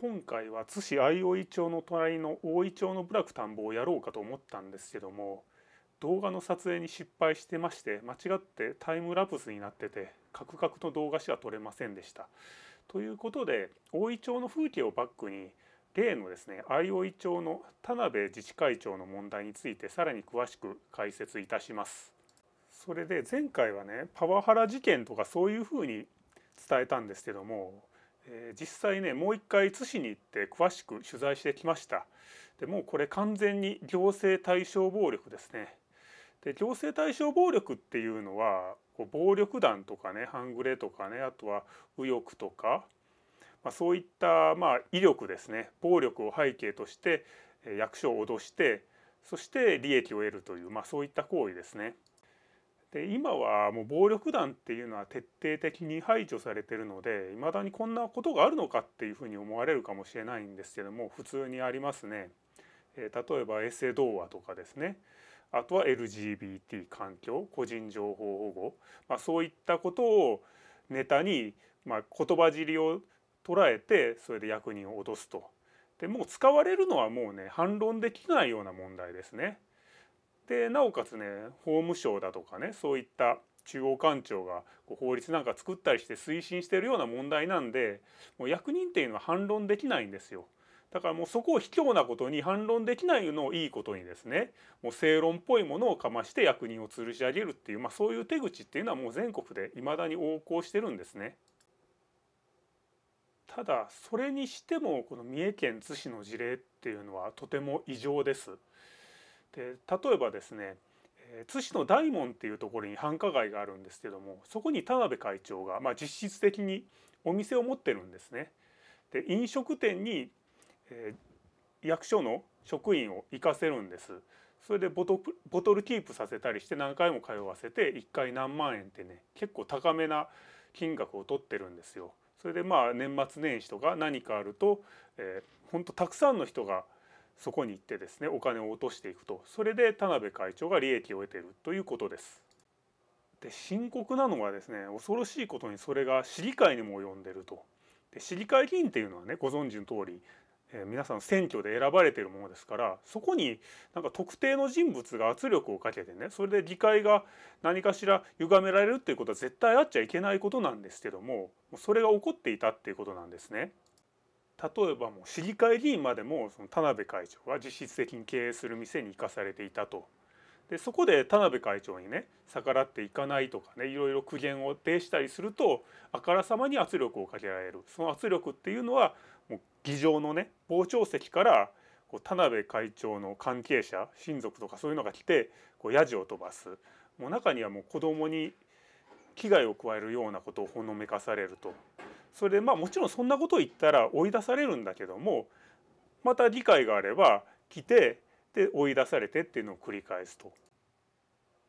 今回は津市相生町の隣の大井町の部落田んぼをやろうかと思ったんですけども動画の撮影に失敗してまして間違ってタイムラプスになっててカクカクと動画しか撮れませんでした。ということで大井町の風景をバックに例のですね相生町の田辺自治会長の問題についてさらに詳しく解説いたします。それで前回はねパワハラ事件とかそういうふうに伝えたんですけどもえ実際ねもう一回津市に行って詳しく取材してきましたでもうこれ完全に行政対象暴力ですねで行政対象暴力っていうのはこう暴力団とかね半グレとかねあとは右翼とか、まあ、そういったまあ威力ですね暴力を背景として役所を脅してそして利益を得るという、まあ、そういった行為ですね。で今はもう暴力団っていうのは徹底的に排除されてるのでいまだにこんなことがあるのかっていうふうに思われるかもしれないんですけども普通にありますね。えー、例えば衛星童話とかですねあとは LGBT 環境個人情報保護、まあ、そういったことをネタに、まあ、言葉尻を捉えてそれで役人を脅すと。でもう使われるのはもうね反論できないような問題ですね。でなおかつね法務省だとかねそういった中央官庁が法律なんか作ったりして推進してるような問題なんでもう役人っていうのは反論できないんですよ。だからもうそこを卑怯なことに反論できないのをいいことにですねもう正論っぽいものをかまして役人を吊るし上げるっていう、まあ、そういう手口っていうのはもう全国でいまだに横行してるんですね。ただそれにしてもこの三重県津市の事例っていうのはとても異常です。で例えばですね津市の大門っていうところに繁華街があるんですけどもそこに田辺会長が、まあ、実質的にお店を持ってるんですね。で飲食店に、えー、役所の職員を行かせるんです。それでボトボトルキープさせたりして何回も通わせて1回何万円ってね結構高めな金額を取ってるんですよ。それでまあ年末年始とか何かあると、えー、ほんとたくさんの人がそこに行ってですねお金を落としていくとそれで田辺会長が利益を得ているということです。で深刻なのがですね恐ろしいことにそれが市議会にも及んでると。で市議会議員っていうのはねご存知の通り、えー、皆さん選挙で選ばれてるものですからそこになんか特定の人物が圧力をかけてねそれで議会が何かしら歪められるっていうことは絶対あっちゃいけないことなんですけどもそれが起こっていたっていうことなんですね。例えばもう市議会議員までもその田辺会長が実質的に経営する店に行かされていたと。でそこで田辺会長にね逆らっていかないとかねいろいろ苦言を呈したりするとあからさまに圧力をかけられるその圧力っていうのはもう議場のね傍聴席からこう田辺会長の関係者親族とかそういうのが来てこうやじを飛ばすもう中にはもう子供に危害を加えるようなことをほのめかされるとそれでまあもちろんそんなことを言ったら追い出されるんだけどもまた理解があれば来てで追い出されてっていうのを繰り返すと。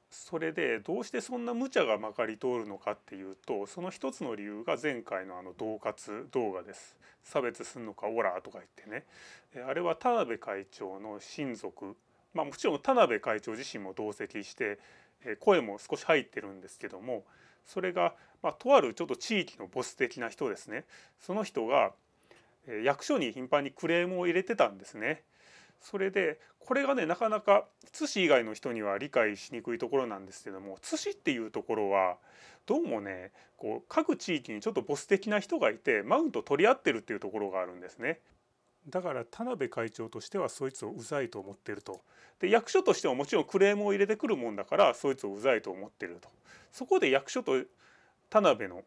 それでどうしてそんな無茶がまかり通るのかっていうとその一つの理由が前回のあの恫喝動画です差別すんのかオラとか言ってねあれは田辺会長の親族まあもちろん田辺会長自身も同席して声も少し入ってるんですけどもそれが、まあ、とあるちょっと地域のボス的な人ですねその人がえ役所に頻繁にクレームを入れてたんですね。それでこれがねなかなか津市以外の人には理解しにくいところなんですけども津市っていうところはどうもねこう各地域にちょっとボス的な人がいてマウント取り合ってるっていうところがあるんですね。だから田辺会長としてはそいつをうざいと思ってるとで役所としてももちろんクレームを入れてくるもんだからそいつをうざいと思ってるとそこで役所と田辺の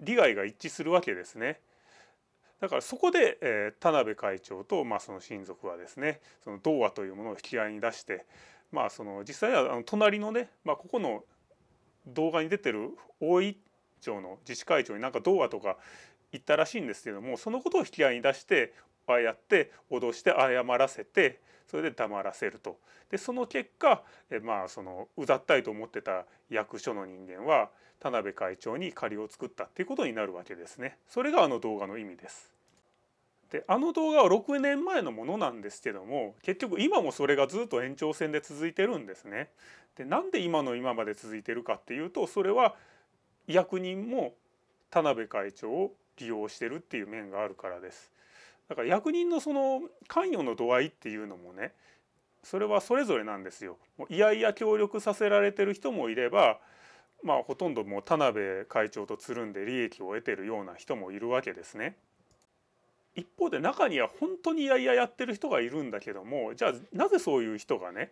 利害が一致するわけですね。だからそこで、えー、田辺会長と、まあ、その親族はですねその童話というものを引き合いに出して、まあ、その実際はあの隣のね、まあ、ここの動画に出てる大井町の自治会長になんか童話とか言ったらしいんですけどもそのことを引き合いに出してああやって脅して謝らせてそれで黙らせるとでその結果え、まあ、そのうざったいと思ってた役所の人間は田辺会長に借りを作ったっていうことになるわけですね。それがあの動画の意味です。であの動画は6年前のものなんですけども結局今もそれがずっと延長線で続いてるんですね。でなんで今の今まで続いてるかっていうとそれは役人も田辺会長を利用してるっていう面があるからです。だから役人のその関与の度合いっていうのもねそれはそれぞれなんですよ。いやいや協力させられてる人もいれば、まあ、ほとんどもう田辺会長とつるんで利益を得てるような人もいるわけですね。一方で中には本当にいやいややってる人がいるんだけどもじゃあなぜそういう人がね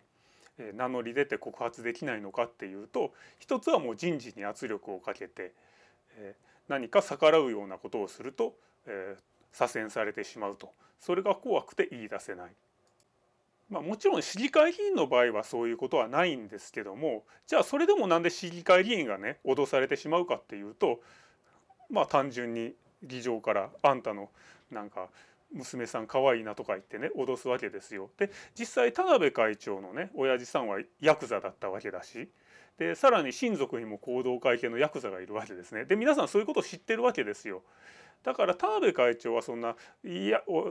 名乗り出て告発できないのかっていうと一つはもう人事に圧力をかけてえ何か逆らうようなことをすると、え左遷されてしまうとそれが怖くて言い出せない。まあ、もちろん市議会議員の場合はそういうことはないんですけどもじゃあそれでもなんで市議会議員がね脅されてしまうかっていうとまあ単純に議場からあんたのなんか娘さんわいいなとか言ってね脅すわけですよ。で実際田辺会長のね親父さんはヤクザだったわけだしでさらに親族にも行動会系のヤクザがいるわけですねで皆さんそういうことを知ってるわけですよだから田辺会長はそんな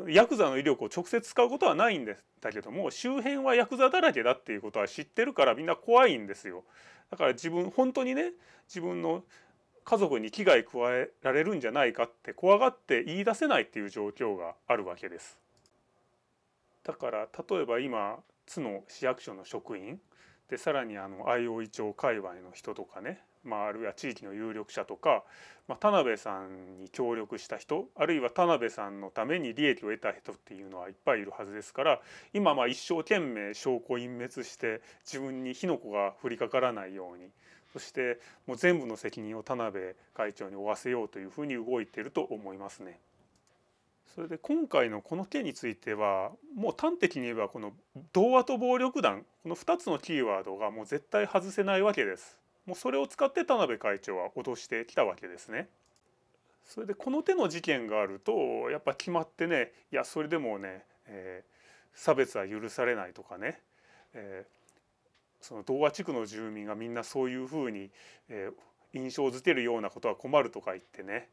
ヤクザの威力を直接使うことはないんだけども周辺はヤクザだらけだっていうことは知ってるからみんな怖いんですよだから自分本当にね自分の家族に危害加えられるんじゃないかって怖がって言い出せないっていう状況があるわけですだから例えば今津の市役所の職員でさらにあの相生町界隈の人とかね、まあ、あるいは地域の有力者とか、まあ、田辺さんに協力した人あるいは田辺さんのために利益を得た人っていうのはいっぱいいるはずですから今まあ一生懸命証拠隠滅して自分に火の粉が降りかからないようにそしてもう全部の責任を田辺会長に負わせようというふうに動いていると思いますね。それで今回のこの件についてはもう端的に言えばこの童話と暴力団この2つのキーワードがもう絶対外せないわけです。もうそれを使って田辺会長は脅してきたわけですね。それでこの手の事件があるとやっぱ決まってねいやそれでもね、えー、差別は許されないとかね、えー、その童話地区の住民がみんなそういうふうに、えー、印象づけるようなことは困るとか言ってね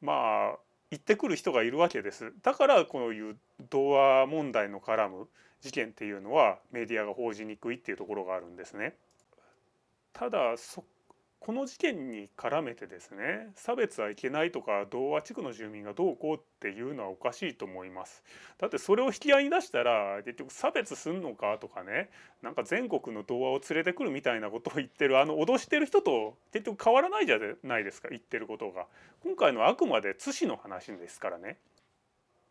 まあ行ってくる人がいるわけです。だからこういう童話問題の絡む事件っていうのはメディアが報じにくいっていうところがあるんですね。ただそこの事件に絡めてですね差別はいけないとか童話地区の住民がどうこうっていうのはおかしいと思いますだってそれを引き合いに出したら結局差別すんのかとかねなんか全国の童話を連れてくるみたいなことを言ってるあの脅してる人と結局変わらないじゃないですか言ってることが今回のあくまで津市の話ですからね。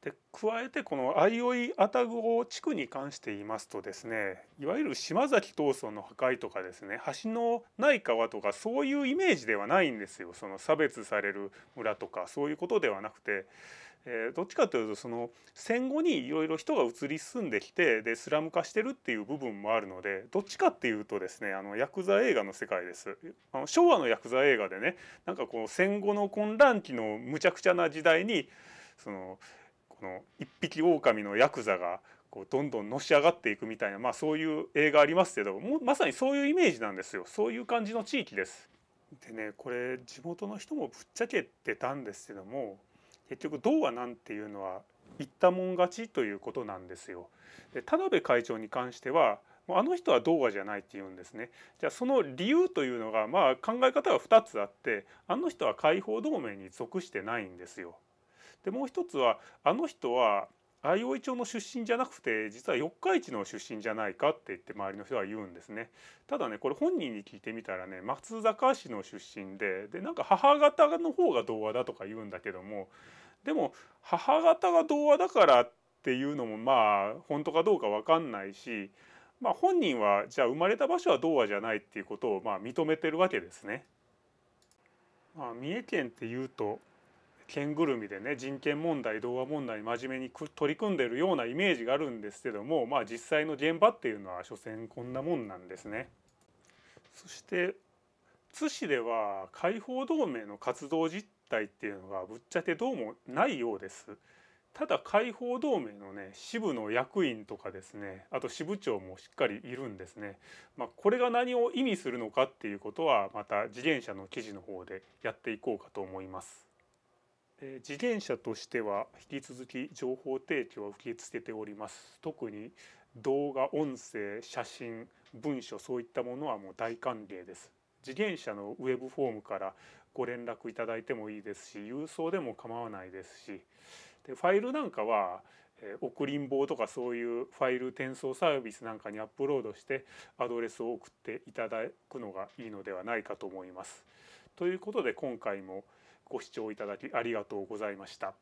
で加えてこの相生愛宕地区に関して言いますとですねいわゆる島崎闘村の破壊とかですね橋のない川とかそういうイメージではないんですよその差別される村とかそういうことではなくて。えどっちかというとその戦後にいろいろ人が移り住んできてでスラム化してるっていう部分もあるのでどっちかっていうとですねあのヤクザ映画の世界ですあの昭和のヤクザ映画でねなんかこう戦後の混乱期のむちゃくちゃな時代にそのこの一匹狼のヤクザがこうどんどんのし上がっていくみたいな、まあ、そういう映画ありますけどもまさにそういうイメージなんですよそういう感じの地域です。でねこれ地元の人もぶっちゃけてたんですけども結局童話なんていうのは言ったもん勝ちということなんですよ。で田辺会長に関してはあの人は童話じゃないって言うんですね。じゃあその理由というのがまあ考え方が2つあってあの人は解放同盟に属してないんですよ。でもう一つはあの人は相生町の出身じゃなくて実は四日市の出身じゃないかって言って周りの人は言うんですねただねこれ本人に聞いてみたらね松坂市の出身ででなんか母方の方が童話だとか言うんだけどもでも母方が童話だからっていうのもまあ本当かどうか分かんないし、まあ、本人はじゃあ生まれた場所は童話じゃないっていうことをまあ認めてるわけですね。まあ、三重県っていうと県ぐるみでね人権問題童話問題に真面目に取り組んでるようなイメージがあるんですけどもまあ実際の現場っていうのは所詮こんなもんなんですね。そして津市では解放同盟の活動実態っていうのがぶっちゃけどうもないようです。ただ解放同盟のね支部の役員とかですねあと支部長もしっかりいるんですね、まあ、これが何を意味するのかっていうことはまた自転車の記事の方でやっていこうかと思います。自転車としては引き続き情報提供を受け付けております特に動画音声写真文書そういったものはもう大歓迎です自転車のウェブフォームからご連絡いただいてもいいですし郵送でも構わないですしでファイルなんかは送りんぼとかそういうファイル転送サービスなんかにアップロードしてアドレスを送っていただくのがいいのではないかと思います。ということで今回もご視聴いただきありがとうございました。